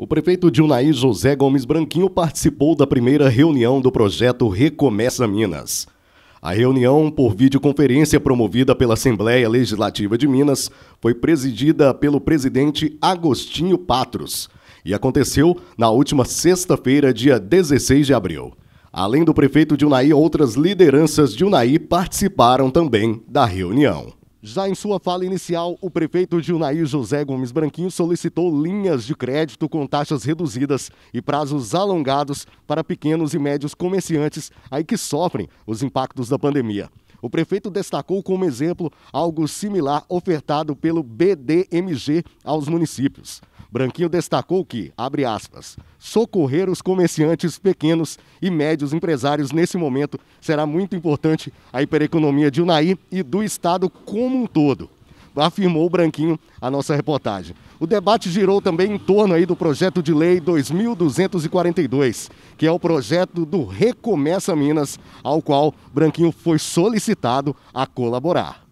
O prefeito de Unai José Gomes Branquinho participou da primeira reunião do projeto Recomeça Minas. A reunião por videoconferência promovida pela Assembleia Legislativa de Minas foi presidida pelo presidente Agostinho Patros e aconteceu na última sexta-feira, dia 16 de abril. Além do prefeito de Unai, outras lideranças de Unai participaram também da reunião. Já em sua fala inicial, o prefeito de José Gomes Branquinho solicitou linhas de crédito com taxas reduzidas e prazos alongados para pequenos e médios comerciantes aí que sofrem os impactos da pandemia. O prefeito destacou como exemplo algo similar ofertado pelo BDMG aos municípios. Branquinho destacou que, abre aspas, socorrer os comerciantes pequenos e médios empresários nesse momento será muito importante aí para a economia de Unai e do Estado como um todo. Afirmou o Branquinho a nossa reportagem. O debate girou também em torno aí do projeto de lei 2242, que é o projeto do Recomeça Minas, ao qual Branquinho foi solicitado a colaborar.